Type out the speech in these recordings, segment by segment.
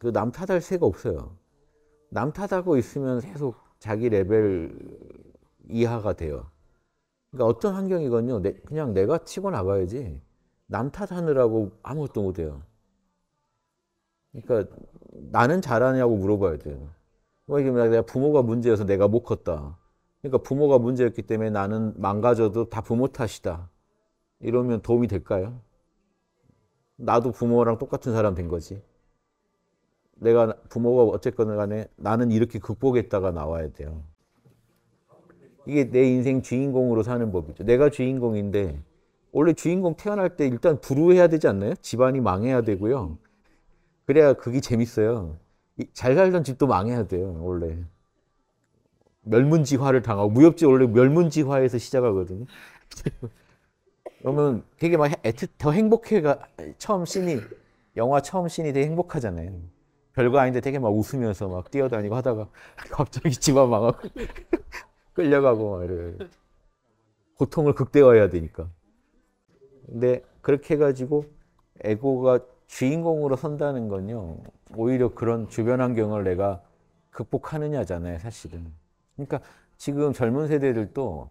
그남 탓할 새가 없어요. 남 탓하고 있으면 계속 자기 레벨 이하가 돼요. 그러니까 어떤 환경이건요, 내, 그냥 내가 치고 나가야지 남 탓하느라고 아무것도 못해요. 그러니까 나는 잘하냐고 물어봐야 돼요. 뭐 내가 부모가 문제여서 내가 못 컸다. 그러니까 부모가 문제였기 때문에 나는 망가져도 다 부모 탓이다. 이러면 도움이 될까요? 나도 부모랑 똑같은 사람 된 거지. 내가 부모가 어쨌건 간에 나는 이렇게 극복했다가 나와야 돼요. 이게 내 인생 주인공으로 사는 법이죠. 내가 주인공인데 원래 주인공 태어날 때 일단 불우해야 되지 않나요? 집안이 망해야 되고요. 그래야 그게 재밌어요. 잘 살던 집도 망해야 돼요, 원래. 멸문지화를 당하고 무협지 원래 멸문지화에서 시작하거든요. 그러면 되게 막 애틋 더 행복해가 처음 씬이 영화 처음 씬이 되게 행복하잖아요. 별거 아닌데 되게 막 웃으면서 막 뛰어다니고 하다가 갑자기 집안 망하고 끌려가고 막 이래. 고통을 극대화해야 되니까. 근데 그렇게 해가지고 에고가 주인공으로 선다는 건요. 오히려 그런 주변 환경을 내가 극복하느냐잖아요, 사실은. 그러니까 지금 젊은 세대들도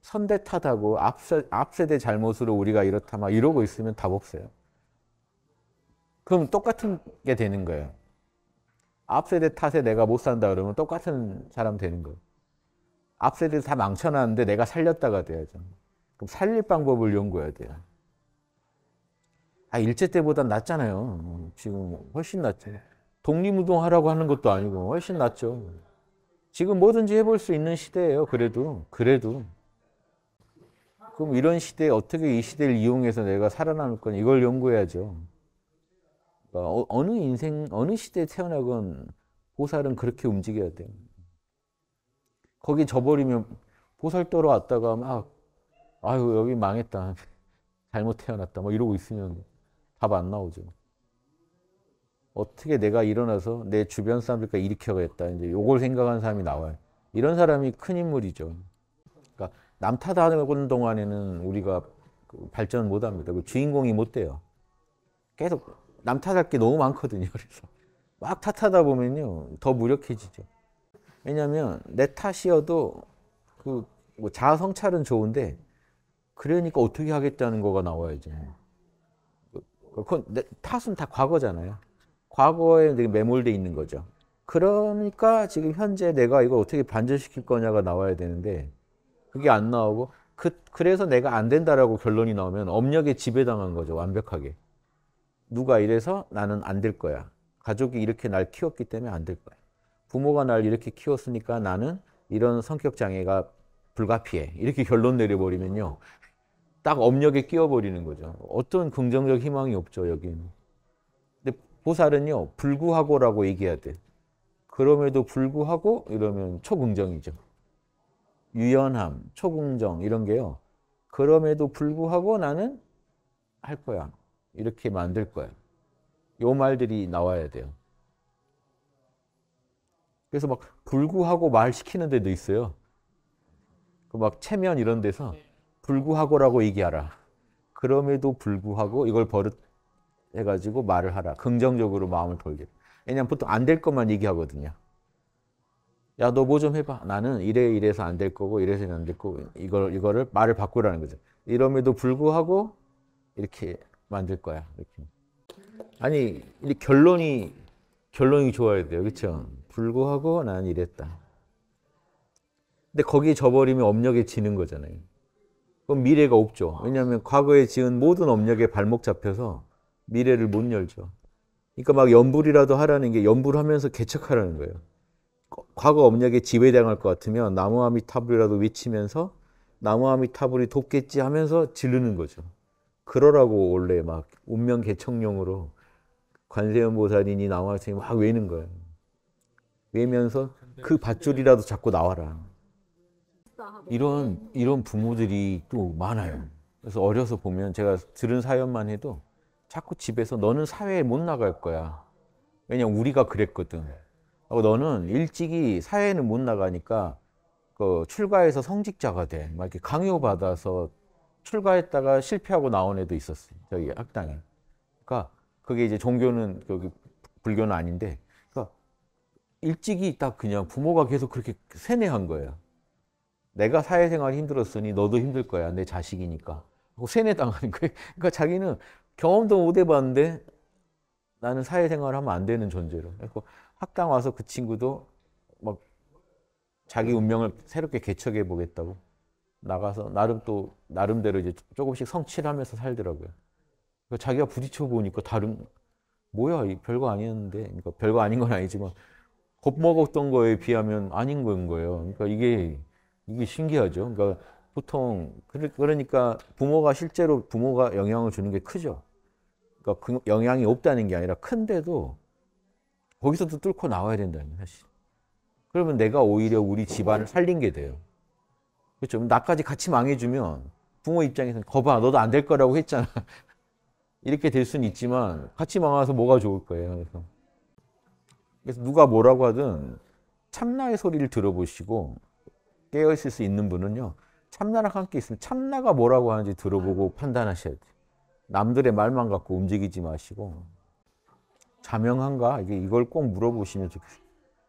선대탓하고 앞세, 앞세대 잘못으로 우리가 이렇다 막 이러고 있으면 답 없어요. 그럼 똑같은 게 되는 거예요. 앞세대 탓에 내가 못 산다 그러면 똑같은 사람 되는 거예요. 앞세대 다 망쳐놨는데 내가 살렸다가 돼야죠. 그럼 살릴 방법을 연구해야 돼요. 아, 일제 때보다 낫잖아요. 지금 훨씬 낫죠. 독립운동하라고 하는 것도 아니고 훨씬 낫죠. 지금 뭐든지 해볼 수 있는 시대예요. 그래도. 그래도. 그럼 이런 시대에 어떻게 이 시대를 이용해서 내가 살아남을 거 이걸 연구해야죠. 그 어, 느 인생, 어느 시대에 태어나건 보살은 그렇게 움직여야 돼요. 거기 져버리면 보살 떠러 왔다가 막 아유 여기 망했다. 잘못 태어났다. 뭐 이러고 있으면 답 안 나오죠. 어떻게 내가 일어나서 내 주변 사람들과 일으켜야겠다. 이제 요걸 생각하는 사람이 나와요. 이런 사람이 큰 인물이죠. 그러니까 남 탓하는 동안에는 우리가 그 발전못 합니다. 그 주인공이 못 돼요. 계속 남 탓할 게 너무 많거든요. 그래서 막 탓하다 보면요. 더 무력해지죠. 왜냐면 하내 탓이어도 그 뭐 자아 성찰은 좋은데 그러니까 어떻게 하겠다는 거가 나와야지. 그건 내, 탓은 다 과거잖아요. 과거에 되게 매몰돼 있는 거죠. 그러니까 지금 현재 내가 이걸 어떻게 반전시킬 거냐가 나와야 되는데 그게 안 나오고 그, 그래서 내가 안 된다라고 결론이 나오면 업력에 지배당한 거죠. 완벽하게. 누가 이래서 나는 안 될 거야. 가족이 이렇게 날 키웠기 때문에 안 될 거야. 부모가 날 이렇게 키웠으니까 나는 이런 성격 장애가 불가피해. 이렇게 결론 내려버리면요. 딱 업력에 끼워버리는 거죠. 어떤 긍정적 희망이 없죠, 여기는. 근데 보살은요, 불구하고라고 얘기해야 돼. 그럼에도 불구하고 이러면 초긍정이죠. 유연함, 초긍정 이런 게요. 그럼에도 불구하고 나는 할 거야. 이렇게 만들 거야. 요 말들이 나와야 돼요. 그래서 막 불구하고 말 시키는 데도 있어요. 그 막 체면 이런 데서 네. 불구하고라고 얘기하라. 그럼에도 불구하고 이걸 버릇 해가지고 말을 하라. 긍정적으로 마음을 돌려. 왜냐면 보통 안 될 것만 얘기하거든요. 야, 너 뭐 좀 해봐. 나는 이래, 이래서 안 될 거고, 이래서 안 될 거고, 이걸, 이거를 말을 바꾸라는 거죠. 이러에도 불구하고 이렇게 만들 거야. 이렇게. 아니, 이 결론이 결론이 좋아야 돼요. 그렇죠? 불구하고 난 이랬다. 근데 거기에 져버리면 업력에 지는 거잖아요. 그럼 미래가 없죠. 왜냐하면 과거에 지은 모든 업력에 발목 잡혀서 미래를 못 열죠. 그러니까 막 연불이라도 하라는 게 연불하면서 개척하라는 거예요. 과거 업력에 지배당할 것 같으면 나무 아미타불이라도 외치면서 나무 아미타불이 돕겠지 하면서 지르는 거죠. 그러라고 원래 막 운명 개척용으로 관세음 보살이니 남학생이 막 외는 거예 외면서 그 밧줄이라도 잡고 나와라. 이런 이런 부모들이 또 많아요. 그래서 어려서 보면 제가 들은 사연만 해도 자꾸 집에서 너는 사회에 못 나갈 거야. 왜냐 우리가 그랬거든. 하고 너는 일찍이 사회는못 나가니까 그 출가해서 성직자가 돼. 막 이렇게 강요받아서 출가했다가 실패하고 나온 애도 있었어요. 저기 학당에. 그러니까 그게 이제 종교는 여기 불교는 아닌데 그러니까 일찍이 딱 그냥 부모가 계속 그렇게 세뇌한 거예요. 내가 사회생활이 힘들었으니 너도 힘들 거야. 내 자식이니까. 세뇌당하는 거예요. 그러니까 자기는 경험도 못 해봤는데 나는 사회생활을 하면 안 되는 존재로. 그래서 학당 와서 그 친구도 막 자기 운명을 새롭게 개척해 보겠다고 나가서 나름 또 나름대로 이제 조금씩 성취하면서 를 살더라고요. 그러니까 자기가 부딪혀 보니까 다른 뭐야 이 별거 아니었는데 그러니까 별거 아닌 건 아니지만 겁먹었던 거에 비하면 아닌 건 거예요. 그러니까 이게 이게 신기하죠. 그러니까 보통 그러니까 부모가 실제로 부모가 영향을 주는 게 크죠. 그러니까 그 영향이 없다는 게 아니라 큰데도 거기서도 뚫고 나와야 된다는 사실. 그러면 내가 오히려 우리 집안을 살린 게 돼요. 그렇죠. 나까지 같이 망해주면 부모 입장에서는 거봐 너도 안 될 거라고 했잖아. 이렇게 될 수는 있지만 같이 망해서 뭐가 좋을 거예요. 그래서. 그래서 누가 뭐라고 하든 참나의 소리를 들어보시고 깨어 있을 수 있는 분은요. 참나랑 함께 있으면 참나가 뭐라고 하는지 들어보고 판단하셔야 돼요. 남들의 말만 갖고 움직이지 마시고 자명한가 이걸 꼭 물어보시면 좋겠어요.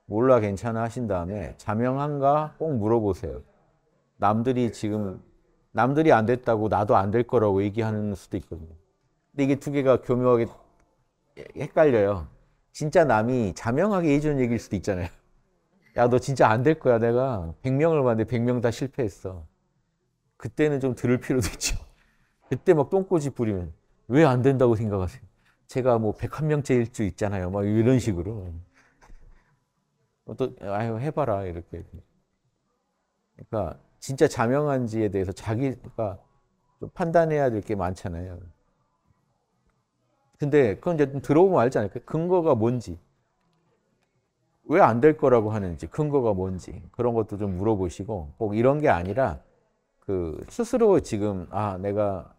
몰라 괜찮아 하신 다음에 자명한가 꼭 물어보세요. 남들이 지금 남들이 안 됐다고 나도 안 될 거라고 얘기하는 수도 있거든요. 근데 이게 두 개가 교묘하게 헷갈려요. 진짜 남이 자명하게 해주 얘기일 수도 있잖아요. 야, 너 진짜 안 될 거야. 내가 100명을 봤는데 100명 다 실패했어. 그때는 좀 들을 필요도 있죠. 그때 막 똥꼬지 부리면 왜 안 된다고 생각하세요? 제가 뭐 101명째일 수 있잖아요. 막 이런 식으로. 뭐 또, 아유, 해봐라. 이렇게. 그러니까 진짜 자명한지에 대해서 자기가 판단해야 될 게 많잖아요. 근데 그건 이제 들어보면 알지 않을까요? 근거가 뭔지. 왜 안 될 거라고 하는지, 근거가 뭔지. 그런 것도 좀 물어보시고, 꼭 이런 게 아니라, 그, 스스로 지금, 아, 내가,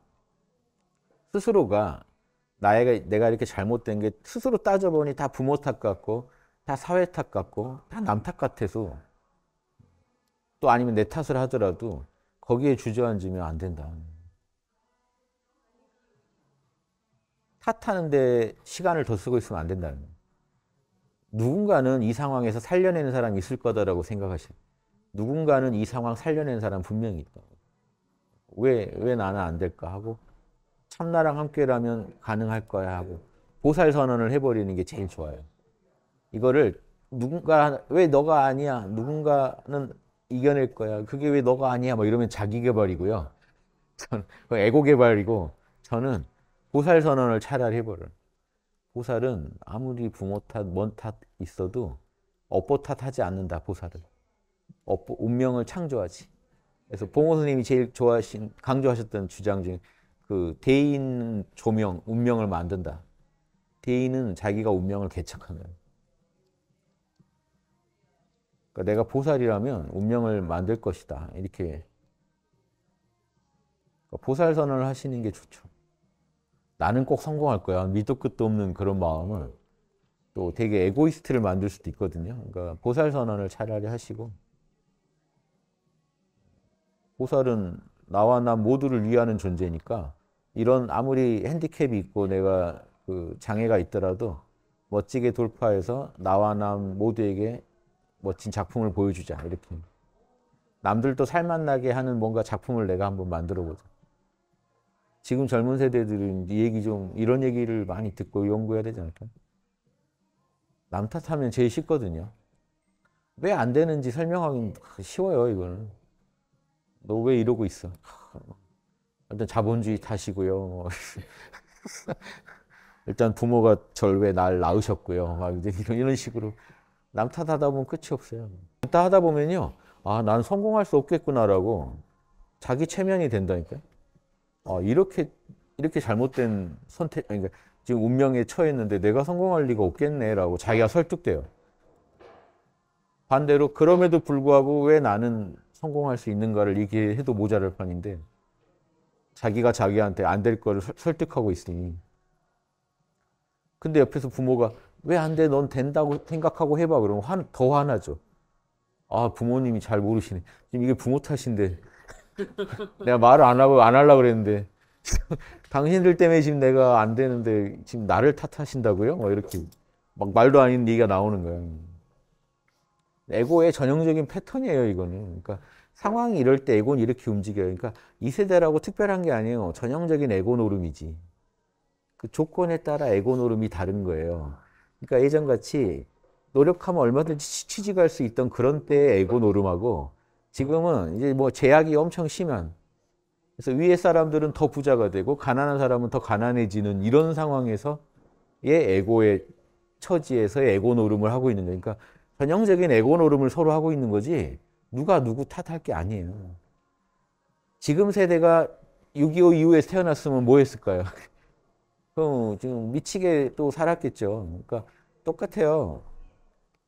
스스로가, 나의, 내가 이렇게 잘못된 게 스스로 따져보니 다 부모 탓 같고, 다 사회 탓 같고, 다 남 탓 같아서 또 아니면 내 탓을 하더라도 거기에 주저앉으면 안 된다. 탓하는데 시간을 더 쓰고 있으면 안된다 누군가는 이 상황에서 살려내는 사람이 있을 거다라고 생각하시 누군가는 이 상황 살려내는 사람 분명히 있다. 왜, 왜 나는 안 될까 하고 참나랑 함께라면 가능할 거야 하고 보살 선언을 해버리는 게 제일 좋아요. 이거를 누군가, 왜 너가 아니야? 누군가는 이겨낼 거야. 그게 왜 너가 아니야? 막 이러면 자기 개발이고요. 저는 에고 개발이고 저는 보살 선언을 차라리 해버려. 보살은 아무리 부모 탓, 먼 탓 있어도 업보 탓하지 않는다. 보살은 업보, 운명을 창조하지. 그래서 봉호 스님이 제일 좋아하신 강조하셨던 주장 중 그 대인 조명 운명을 만든다. 대인은 자기가 운명을 개척하는. 그러니까 내가 보살이라면 운명을 만들 것이다. 이렇게 그러니까 보살 선언을 하시는 게 좋죠. 나는 꼭 성공할 거야. 밑도 끝도 없는 그런 마음을 또 되게 에고이스트를 만들 수도 있거든요. 그러니까 보살 선언을 차라리 하시고 보살은 나와 나 모두를 위하는 존재니까 이런 아무리 핸디캡이 있고 내가 그 장애가 있더라도 멋지게 돌파해서 나와 남 모두에게 멋진 뭐 작품을 보여주자 이렇게 남들도 살맛나게 하는 뭔가 작품을 내가 한번 만들어 보자. 지금 젊은 세대들은 이 얘기 좀 이런 얘기를 많이 듣고 연구해야 되지 않을까? 남 탓하면 제일 쉽거든요. 왜 안 되는지 설명하기 는 쉬워요 이거는. 너 왜 이러고 있어? 일단 자본주의 탓이고요. 뭐. 일단 부모가 절 왜 날 낳으셨고요. 막 이런 식으로 남 탓하다 보면 끝이 없어요. 다 하다 보면요. 아, 난 성공할 수 없겠구나라고 자기 체면이 된다니까요. 아, 이렇게, 이렇게 잘못된 선택, 그러니까 지금 운명에 처했는데 내가 성공할 리가 없겠네라고 자기가 설득돼요. 반대로 그럼에도 불구하고 왜 나는 성공할 수 있는가를 얘기해도 모자랄 판인데 자기가 자기한테 안 될 거를 설득하고 있으니 근데 옆에서 부모가 왜안 돼? 넌 된다고 생각하고 해봐. 그러면 화, 더 화나죠. 아, 부모님이 잘 모르시네. 지금 이게 부모 탓인데. 내가 말을 안 하고, 안 하려고 그랬는데. 당신들 때문에 지금 내가 안 되는데, 지금 나를 탓하신다고요? 막 이렇게. 막 말도 아닌 얘기가 나오는 거야. 에고의 전형적인 패턴이에요, 이거는. 그러니까 상황이 이럴 때 에고는 이렇게 움직여요. 그러니까 이 세대라고 특별한 게 아니에요. 전형적인 에고 노름이지. 그 조건에 따라 에고 노름이 다른 거예요. 그러니까 예전같이 노력하면 얼마든지 취직할 수 있던 그런 때의 에고 노름하고 지금은 이제 뭐 제약이 엄청 심한 그래서 위에 사람들은 더 부자가 되고 가난한 사람은 더 가난해지는 이런 상황에서 의 에고의 처지에서의 에고 노름을 하고 있는 거니까 그러니까 전형적인 에고 노름을 서로 하고 있는 거지 누가 누구 탓할 게 아니에요. 지금 세대가 6.25 이후에 태어났으면 뭐 했을까요? 그럼 지금 미치게 또 살았겠죠. 그러니까 똑같아요.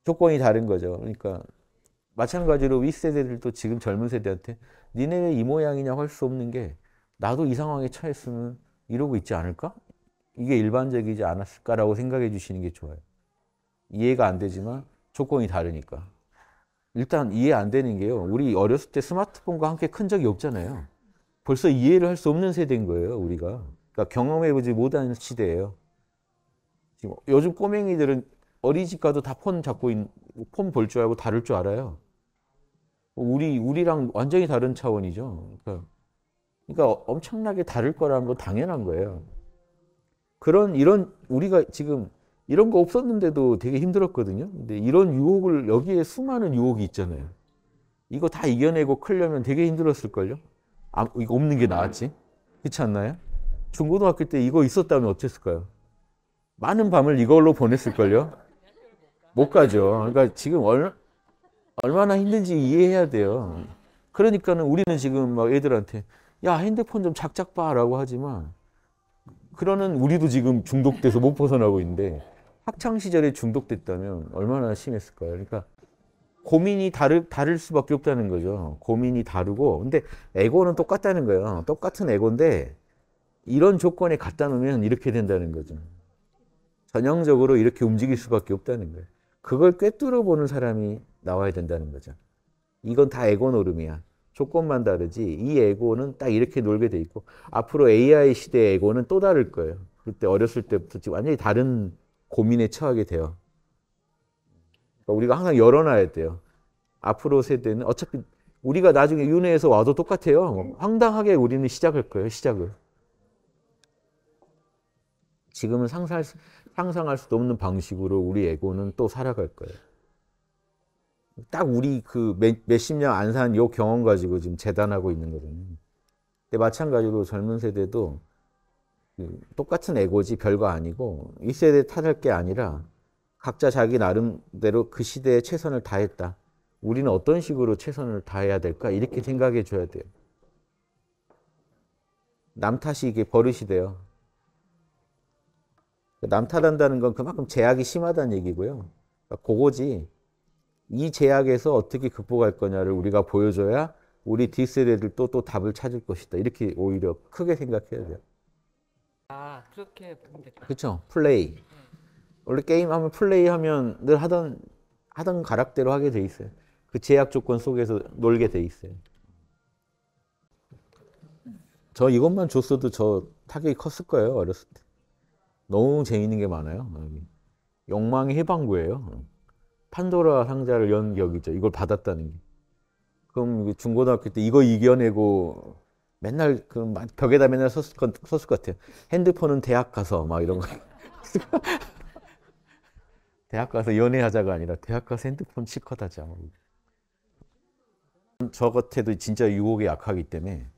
조건이 다른 거죠. 그러니까 마찬가지로 윗세대들도 지금 젊은 세대한테 니네 왜 이 모양이냐 할 수 없는 게 나도 이 상황에 처했으면 이러고 있지 않을까? 이게 일반적이지 않았을까라고 생각해 주시는 게 좋아요. 이해가 안 되지만 조건이 다르니까. 일단 이해 안 되는 게요. 우리 어렸을 때 스마트폰과 함께 큰 적이 없잖아요. 벌써 이해를 할 수 없는 세대인 거예요, 우리가. 그러니까 경험해보지 못한 시대예요. 지금 요즘 꼬맹이들은 어린이집 가도 다 폰 잡고 폰 볼 줄 알고 다룰 줄 알아요. 우리 우리랑 완전히 다른 차원이죠. 그러니까, 그러니까 엄청나게 다를 거라는 건 당연한 거예요. 그런 이런 우리가 지금 이런 거 없었는데도 되게 힘들었거든요. 근데 이런 유혹을 여기에 수많은 유혹이 있잖아요. 이거 다 이겨내고 크려면 되게 힘들었을걸요? 아, 이거 없는 게 나았지. 그렇지 않나요? 중고등학교 때 이거 있었다면 어땠을까요? 많은 밤을 이걸로 보냈을걸요? 못 가죠. 그러니까 지금 얼, 얼마나 힘든지 이해해야 돼요. 그러니까는 우리는 지금 막 애들한테 야 핸드폰 좀 작작 봐라고 하지만 그러는 우리도 지금 중독돼서 못 벗어나고 있는데 학창 시절에 중독됐다면 얼마나 심했을까요? 그러니까 고민이 다르, 다를 수밖에 없다는 거죠. 고민이 다르고 근데 에고는 똑같다는 거예요. 똑같은 에고인데 이런 조건에 갖다 놓으면 이렇게 된다는 거죠. 전형적으로 이렇게 움직일 수밖에 없다는 거예요. 그걸 꿰뚫어 보는 사람이 나와야 된다는 거죠. 이건 다 에고 노름이야. 조건만 다르지 이 에고는 딱 이렇게 놀게 돼 있고 앞으로 AI 시대의 에고는 또 다를 거예요. 그때 어렸을 때부터 지금 완전히 다른 고민에 처하게 돼요. 그러니까 우리가 항상 열어놔야 돼요. 앞으로 세대는 어차피 우리가 나중에 윤회에서 와도 똑같아요. 황당하게 우리는 시작할 거예요. 시작을. 지금은 상상할, 수, 상상할 수도 없는 방식으로 우리 에고는 또 살아갈 거예요. 딱 우리 그몇십년 안산요 경험 가지고 지금 재단하고 있는 거거든요. 근데 마찬가지로 젊은 세대도 그 똑같은 에고지 별거 아니고 이 세대 탓할 게 아니라 각자 자기 나름대로 그 시대에 최선을 다했다. 우리는 어떤 식으로 최선을 다해야 될까? 이렇게 생각해 줘야 돼요. 남 탓이 이게 버릇이 돼요. 그 남탈한다는 건 그만큼 제약이 심하다는 얘기고요. 그거지이 그러니까 제약에서 어떻게 극복할 거냐를 우리가 보여줘야 우리 뒷세대들도 또 답을 찾을 것이다. 이렇게 오히려 크게 생각해야 돼요. 아, 그렇게 보면 됐다. 그렇 플레이. 원래 게임하면 플레이하면 늘 하던 하던 가락대로 하게 돼 있어요. 그 제약 조건 속에서 놀게 돼 있어요. 저 이것만 줬어도 저 타격이 컸을 거예요. 어렸을 때. 너무 재밌는 게 많아요. 음. 욕망의 해방구예요. 음. 판도라 상자를 연 격이죠. 이걸 받았다는 게. 그럼 중고등학교 때 이거 이겨내고 맨날 그 벽에다 맨날 섰을 것, 섰을 것 같아요. 핸드폰은 대학 가서 막 이런 거. 대학 가서 연애하자가 아니라 대학 가서 핸드폰 실컷 하자. 저 같아도 진짜 유혹에 약하기 때문에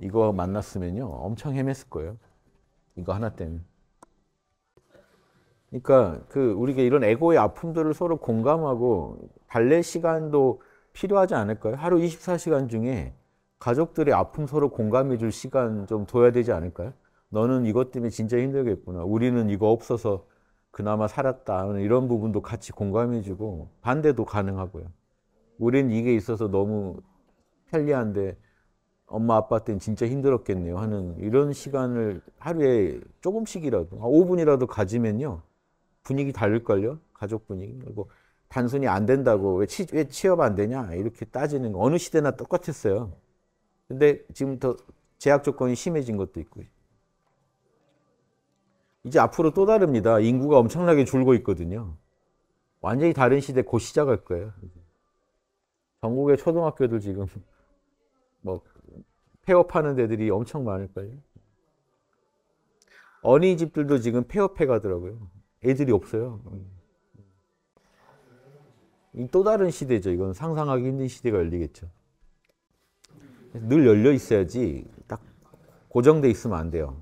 이거 만났으면요 엄청 헤맸을 거예요. 이거 하나 때문에. 그러니까 그 우리가 이런 에고의 아픔들을 서로 공감하고 달래 시간도 필요하지 않을까요? 하루 24시간 중에 가족들의 아픔 서로 공감해 줄 시간 좀 둬야 되지 않을까요? 너는 이것 때문에 진짜 힘들겠구나. 우리는 이거 없어서 그나마 살았다. 이런 부분도 같이 공감해 주고 반대도 가능하고요. 우린 이게 있어서 너무 편리한데 엄마 아빠 때는 진짜 힘들었겠네요 하는 이런 시간을 하루에 조금씩이라도 5분이라도 가지면요. 분위기 다를걸요? 가족 분위기. 그리고 단순히 안 된다고 왜, 취, 왜 취업 안 되냐? 이렇게 따지는 거 어느 시대나 똑같았어요. 근데 지금 더 제약 조건이 심해진 것도 있고. 이제 앞으로 또 다릅니다. 인구가 엄청나게 줄고 있거든요. 완전히 다른 시대 곧 시작할 거예요. 전국의 초등학교들 지금 뭐 폐업하는 데들이 엄청 많을걸요. 어린이집들도 지금 폐업해 가더라고요. 애들이 없어요. 음. 또 다른 시대죠. 이건 상상하기 힘든 시대가 열리겠죠. 늘 열려 있어야지 딱 고정돼 있으면 안 돼요.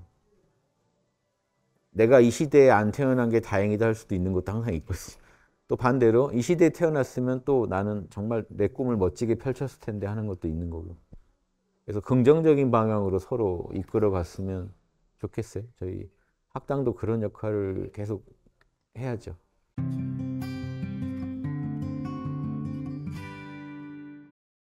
내가 이 시대에 안 태어난 게 다행이다 할 수도 있는 것도 항상 있거든요. 또 반대로 이 시대에 태어났으면 또 나는 정말 내 꿈을 멋지게 펼쳤을 텐데 하는 것도 있는 거고. 그래서 긍정적인 방향으로 서로 이끌어 갔으면 좋겠어요. 저희 학당도 그런 역할을 계속 해야죠.